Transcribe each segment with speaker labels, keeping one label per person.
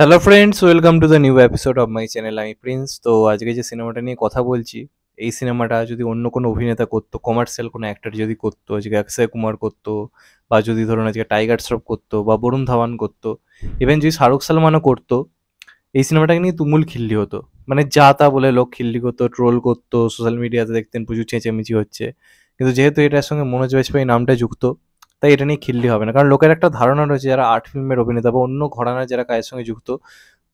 Speaker 1: hello friends welcome to the new episode of my channel আমি Prince তো আজকে যে সিনেমাটা নিয়ে কথা বলছি এই সিনেমাটা যদি অন্য কোনো অভিনেতা করতো কমার্শিয়াল কোনো অ্যাক্টর যদি করতো আজকে অক্ষয় কুমার করতো বা যদি ধরুন আজকে টাইগার শ্রফ করতো বা বরুণ ধাওয়ান করতো ইভেন যদি শাহরুখ সালমানও করতো এই সিনেমাটাকে নিয়ে তুমুল খিল্লি হতো মানে যা তা বলে লোক খিল্লি করতো ট্রোল করতো সোশ্যাল মিডিয়াতে দেখতেন প্রচুর চেঁচেমেচি হচ্ছে কিন্তু যেহেতু এটার সঙ্গে মনোজ বাজপেয়ী নামটা যুক্ত তাই এটা নিয়ে খিল্লি হবে না কারণ লোকের একটা ধারণা রয়েছে যারা আর্ট ফিল্মের অভিনেতা বা অন্য ঘরানার যারা কাজের সঙ্গে যুক্ত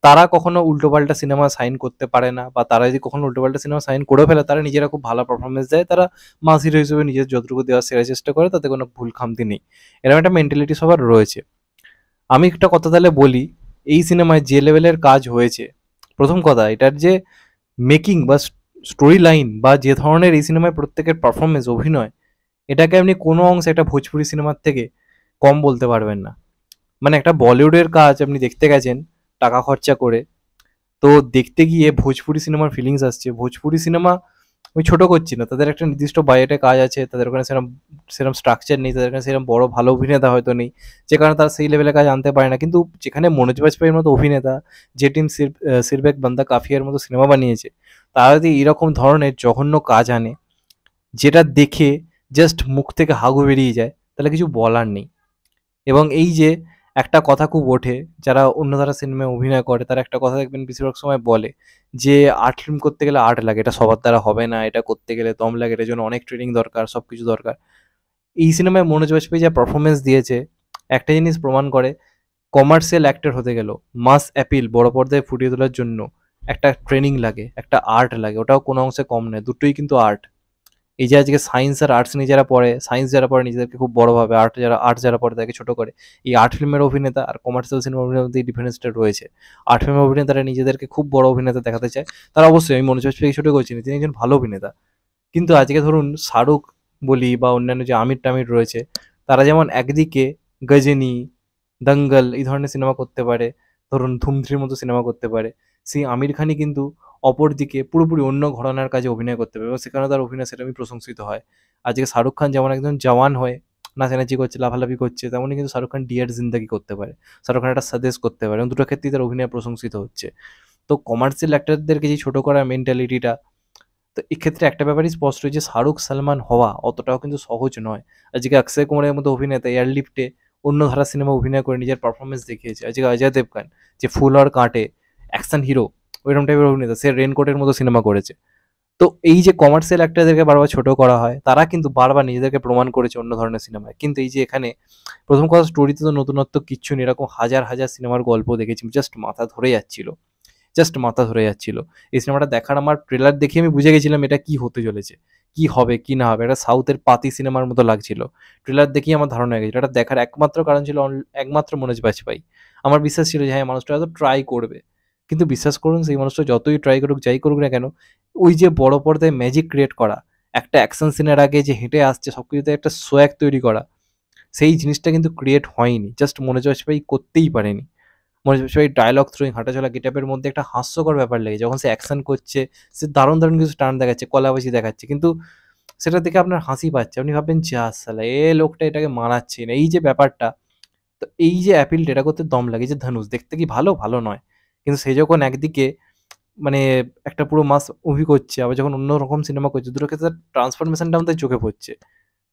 Speaker 1: তারা কখনো উল্টোপাল্টা সিনেমা সাইন করতে পারে না বা তারা যদি কখনো উল্টোপাল্টা সিনেমা সাইন করে ফেলে তারা নিজেরা খুব ভালো পারফরমেন্স দেয় তারা মাসির হিসেবে নিজের যতটুকু দেওয়ার সেরা চেষ্টা করে তাতে কোনো ভুল খামতি নেই এরকম একটা মেন্টালিটি সবার রয়েছে আমি একটা কথা তাহলে বলি এই সিনেমায় যে লেভেলের কাজ হয়েছে প্রথম কথা এটার যে মেকিং বা স্টোরি লাইন বা যে ধরনের এই সিনেমায় প্রত্যেকের পারফরমেন্স অভিনয় এটাকে আপনি কোনো অংশে একটা ভোজপুরি সিনেমার থেকে কম বলতে পারবেন না মানে একটা বলিউডের কাজ আপনি দেখতে গেছেন টাকা খরচা করে তো দেখতে গিয়ে ভোজপুরি সিনেমার ফিলিংস আসছে ভোজপুরি সিনেমা আমি ছোটো করছি না তাদের একটা নির্দিষ্ট বাজেটে কাজ আছে তাদের ওখানে সেরকম সেরকম স্ট্রাকচার নেই তাদের ওখানে সেরকম বড় ভালো অভিনেতা হয়তো নেই যে কারণে তারা সেই লেভেলে কাজ আনতে পারে না কিন্তু যেখানে মনোজ বাজপেয়ীর মতো অভিনেতা যে টিম সিরবেক বান্দা কাফিয়ার মতো সিনেমা বানিয়েছে তারা যদি এরকম ধরনের জঘন্য কাজ আনে যেটা দেখে জাস্ট মুখ থেকে হাগু বেরিয়ে যায় তাহলে কিছু বলার নেই এবং এই যে একটা কথা খুব ওঠে যারা অন্য তারা সিনেমায় অভিনয় করে তারা একটা কথা দেখবেন বেশিরভাগ সময় বলে যে আর্ট ফিল্ম করতে গেলে আর্ট লাগে এটা সবার দ্বারা হবে না এটা করতে গেলে দম লাগে এটার জন্য অনেক ট্রেনিং দরকার সব কিছু দরকার এই সিনেমায় মনোজ বাজপেয়ী যা পারফরমেন্স দিয়েছে একটা জিনিস প্রমাণ করে কমার্শিয়াল অ্যাক্টর হতে গেল মাস অ্যাপিল বড় পর্দায় ফুটিয়ে তোলার জন্য একটা ট্রেনিং লাগে একটা আর্ট লাগে ওটাও কোনো অংশে কম নেয় দুটোই কিন্তু আর্ট এই যে আজকে সায়েন্স আর আর্টস নিয়ে যারা পড়ে সায়েন্স যারা পড়ে নিজেদেরকে খুব বড়োভাবে আর্ট যারা আর্ট যারা পড়ে তাকে ছোটো করে এই আর্ট ফিল্মের অভিনেতা আর কমার্শিয়াল সিনেমার অভিনেতার মধ্যে ডিফারেন্সটা রয়েছে আর্ট ফিল্মের অভিনেতারা নিজেদেরকে খুব বড় অভিনেতা দেখাতে চায় তারা অবশ্যই আমি মনোজ বাজপেয়ীকে ছোটো করছি তিনি একজন ভালো অভিনেতা কিন্তু আজকে ধরুন শাহরুখ বলি বা অন্যান্য যে আমির টামির রয়েছে তারা যেমন একদিকে গজনী দঙ্গল এই ধরনের সিনেমা করতে পারে ধরুন ধুমধ্রির মতো সিনেমা করতে পারে সেই আমির খানই কিন্তু অপরদিকে পুরোপুরি অন্য ঘরানার কাজে অভিনয় করতে পারে এবং সেখানে তার অভিনয় সেটা আমি প্রশংসিত হয় আজকে শাহরুখ খান যেমন একজন জওয়ান হয়ে নাচানাচি করছে লাফালাফি করছে তেমনই কিন্তু শাহরুখ খান ডিয়ার জিন্দাগি করতে পারে শাহরুখ খান একটা সাদেশ করতে পারে এবং দুটো ক্ষেত্রেই তার অভিনয় প্রশংসিত হচ্ছে তো কমার্শিয়াল অ্যাক্টারদেরকে যে ছোটো করা মেন্টালিটিটা তো এক্ষেত্রে একটা ব্যাপারই স্পষ্ট যে শাহরুখ সালমান হওয়া অতটাও কিন্তু সহজ নয় আজকে অক্ষয় কুমারের মতো অভিনেতা এয়ারলিফ্টে অন্য ধারা সিনেমা অভিনয় করে নিজের পারফরমেন্স দেখিয়েছে আজকে অজয় দেবগান যে ফুল আর কাঁটে অ্যাকশন হিরো ওইরকম টাইপের অভিনেতা সে রেনকোটের মতো সিনেমা করেছে তো এই যে কমার্শিয়াল অ্যাক্টারদেরকে বারবার ছোট করা হয় তারা কিন্তু বারবার নিজেদেরকে প্রমাণ করেছে অন্য ধরনের সিনেমায় কিন্তু এই যে এখানে প্রথম কথা স্টোরিতে তো নতুনত্ব কিচ্ছু নেই এরকম হাজার হাজার সিনেমার গল্প দেখেছি জাস্ট মাথা ধরে যাচ্ছিল জাস্ট মাথা ধরে যাচ্ছিল এই সিনেমাটা দেখার আমার ট্রেলার দেখে আমি বুঝে গেছিলাম এটা কি হতে চলেছে কি হবে কি না হবে এটা সাউথের পাতি সিনেমার মতো লাগছিল ট্রেলার দেখেই আমার ধারণা হয়ে গেছিল এটা দেখার একমাত্র কারণ ছিল একমাত্র মনোজ বাজপাই আমার বিশ্বাস ছিল যে হ্যাঁ মানুষটা হয়তো ট্রাই করবে কিন্তু বিশ্বাস করুন সেই মানুষটা যতই ট্রাই করুক যাই করুক না কেন ওই যে বড় পর্দায় ম্যাজিক ক্রিয়েট করা একটা অ্যাকশন সিনের আগে যে হেঁটে আসছে সব কিছুতে একটা সোয়াক তৈরি করা সেই জিনিসটা কিন্তু ক্রিয়েট হয়নি জাস্ট মনোজ বাজপেয়ী করতেই পারেনি মনোজ বাজপেয়ী ডায়লগ থ্রোয়িং হাঁটাচলা গেটাপের মধ্যে একটা হাস্যকর ব্যাপার লাগে যখন সে অ্যাকশন করছে সে দারুণ দারুণ কিছু টান দেখাচ্ছে কলাবাসি দেখাচ্ছে কিন্তু সেটা দেখে আপনার হাসি পাচ্ছে আপনি ভাববেন যা সালা এ লোকটা এটাকে মানাচ্ছে না এই যে ব্যাপারটা তো এই যে অ্যাপিলটা এটা করতে দম লাগে যে ধনুষ দেখতে কি ভালো ভালো নয় কিন্তু সে যখন একদিকে মানে একটা পুরো মাস মুভি করছে আবার যখন অন্য রকম সিনেমা করছে দুটো ক্ষেত্রে ট্রান্সফরমেশনটা আমাদের চোখে পড়ছে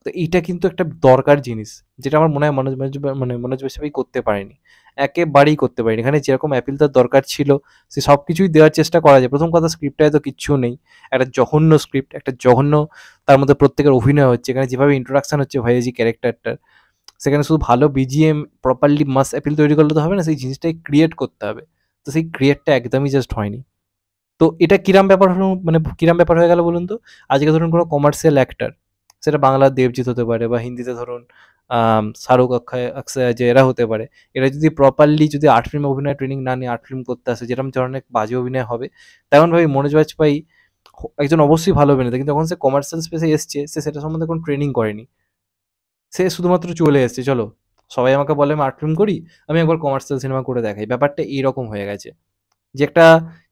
Speaker 1: তো এইটা কিন্তু একটা দরকার জিনিস যেটা আমার মনে হয় মনোজ মানে মনোজ বৈশাখী করতে পারেনি একেবারেই করতে পারেনি এখানে যেরকম অ্যাপিল তার দরকার ছিল সে সব কিছুই দেওয়ার চেষ্টা করা যায় প্রথম কথা স্ক্রিপ্টটায় তো কিচ্ছু নেই একটা জঘন্য স্ক্রিপ্ট একটা জঘন্য তার মধ্যে প্রত্যেকের অভিনয় হচ্ছে এখানে যেভাবে ইন্ট্রোডাকশান হচ্ছে ভাইয়াজি ক্যারেক্টারটার সেখানে শুধু ভালো বিজিএম প্রপারলি মাস অ্যাপিল তৈরি করলে তো হবে না সেই জিনিসটাই ক্রিয়েট করতে হবে তো সেই ক্রিয়েটটা একদমই জাস্ট হয়নি তো এটা কিরাম ব্যাপার হলো মানে কিরাম ব্যাপার হয়ে গেল বলুন তো আজকে ধরুন কোনো কমার্শিয়াল অ্যাক্টার সেটা বাংলার দেবজিৎ হতে পারে বা হিন্দিতে ধরুন শাহরুখ অক্ষয় অক্ষয় যে এরা হতে পারে এরা যদি প্রপারলি যদি আর্ট ফিল্ম অভিনয় ট্রেনিং না নিয়ে আর্ট ফিল্ম করতে আসে যেরকম ধরনের বাজে অভিনয় হবে তেমনভাবে মনোজ বাজপাই একজন অবশ্যই ভালো অভিনেতা কিন্তু যখন সে কমার্শিয়াল স্পেসে এসছে সে সেটা সম্বন্ধে কোনো ট্রেনিং করেনি সে শুধুমাত্র চলে এসছে চলো সবাই আমাকে বলে আমি আর্ট ফিল্ম করি আমি একবার কমার্শিয়াল সিনেমা করে দেখাই ব্যাপারটা এইরকম হয়ে গেছে যে একটা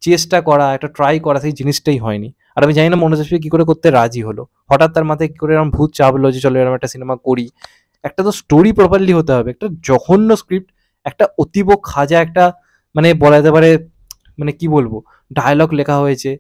Speaker 1: চেষ্টা করা একটা ট্রাই করা সেই জিনিসটাই হয়নি আর আমি জানি না মনোজস্বী কী করে করতে রাজি হলো হঠাৎ তার মাথায় কী করে এরকম ভূত চাপলো যে চলো এরকম একটা সিনেমা করি একটা তো স্টোরি প্রপারলি হতে হবে একটা জঘন্য স্ক্রিপ্ট একটা অতীব খাজা একটা মানে বলা যেতে পারে মানে কি বলবো ডায়লগ লেখা হয়েছে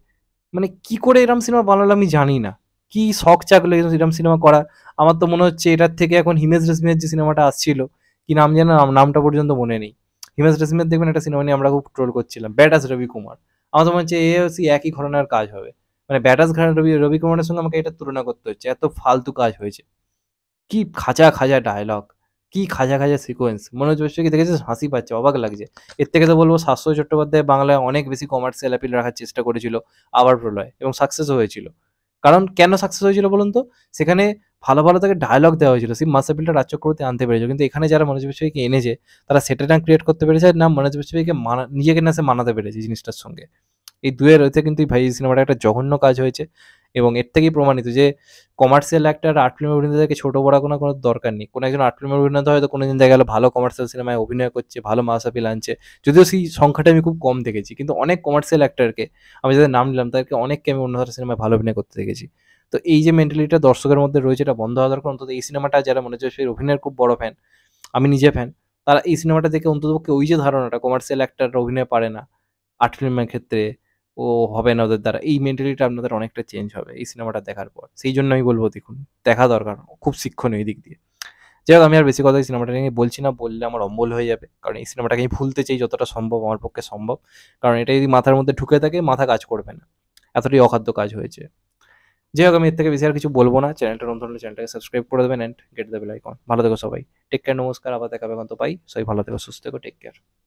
Speaker 1: মানে কি করে এরম সিনেমা বানালো আমি জানি না কি শখ চাকলো এরকম সিনেমা করার আমার তো মনে হচ্ছে এটার থেকে এখন হিমেশ রেশমিয়ার যে সিনেমাটা আসছিল কি নাম যেন নামটা পর্যন্ত মনে নেই হিমেশ রেশমিয়ার দেখবেন একটা সিনেমা নিয়ে আমরা খুব ট্রোল করছিলাম ব্যাটাস রবি কুমার আমার তো মনে হচ্ছে এ একই ঘটনার কাজ হবে মানে ব্যাটাস রবি রবি কুমারের সঙ্গে আমাকে এটা তুলনা করতে হচ্ছে এত ফালতু কাজ হয়েছে কি খাঁচা খাঁচা ডায়লগ কি খাজা খাজা সিকোয়েন্স মনে হচ্ছে কি দেখেছে হাসি পাচ্ছে অবাক লাগছে এর থেকে তো বলবো শাশ্বত চট্টোপাধ্যায় বাংলায় অনেক বেশি কমার্শিয়াল অ্যাপিল রাখার চেষ্টা করেছিল আবার প্রলয় এবং সাকসেসও হয়েছিল কারণ কেন সাকসেস হয়েছিল বলুন তো সেখানে ভালো ভালো তাকে ডায়লগ দেওয়া হয়েছিল সেই মাসাপিলটা রাজ করতে আনতে পেরেছিল কিন্তু এখানে যারা মনোজ বিশ্বকে এনেছে তারা সেটা না ক্রিয়েট করতে পেরেছে না মনোজ বিশ্বকে মানা নিজেকে না সে মানাতে পেরেছে জিনিসটার সঙ্গে এই দুয়ের রয়েছে কিন্তু ভাই সিনেমাটা একটা জঘন্য কাজ হয়েছে এবং এর থেকেই প্রমাণিত যে কমার্শিয়াল একটা আর্ট ফিল্ম অভিনেতাকে ছোটো বড় কোনো কোনো দরকার নেই কোনো একজন আর্ট ফিল্ম অভিনেতা হয়তো কোনো দিন দেখা গেলো ভালো কমার্শিয়াল সিনেমায় অভিনয় করছে ভালো মাসাপিল আনছে যদিও সেই সংখ্যাটা আমি খুব কম দেখেছি কিন্তু অনেক কমার্শিয়াল অ্যাক্টারকে আমি যাদের নাম নিলাম তাদেরকে অনেককে আমি অন্য ধরনের সিনেমায় ভালো অভিনয় করতে দেখেছি তো এই যে মেন্টালিটিটা দর্শকের মধ্যে রয়েছে এটা বন্ধ হওয়া দরকার অন্তত এই সিনেমাটা যারা মনে হচ্ছে সেই অভিনয়ের খুব বড় ফ্যান আমি নিজে ফ্যান তারা এই সিনেমাটা দেখে অন্ততপক্ষে ওই যে ধারণাটা কমার্শিয়াল অ্যাক্টার অভিনয় পারে না আর্ট ফিল্মের ক্ষেত্রে ও হবে না ওদের দ্বারা এই মেন্টালিটা আপনাদের অনেকটা চেঞ্জ হবে এই সিনেমাটা দেখার পর সেই জন্য আমি বলবো দেখুন দেখা দরকার খুব শিক্ষণীয় দিক দিয়ে যাই হোক আমি আর বেশি কথা এই সিনেমাটা নিয়ে বলছি না বললে আমার অম্বল হয়ে যাবে কারণ এই সিনেমাটাকে আমি ভুলতে চাই যতটা সম্ভব আমার পক্ষে সম্ভব কারণ এটা যদি মাথার মধ্যে ঢুকে থাকে মাথা কাজ করবে না এতটাই অখাদ্য কাজ হয়েছে যাই হোক আমি এর থেকে বেশি আর কিছু বলবো না চ্যানেলটা নতুন হলে চ্যানেলটাকে সাবস্ক্রাইব করে দেবেন অ্যান্ড গেট দেবে লাইকন ভালো থেকো সবাই টেক কেয়ার নমস্কার আবার দেখাবে কত তো পাই সবাই ভালো থেকো সুস্থ থেকো টেক কেয়ার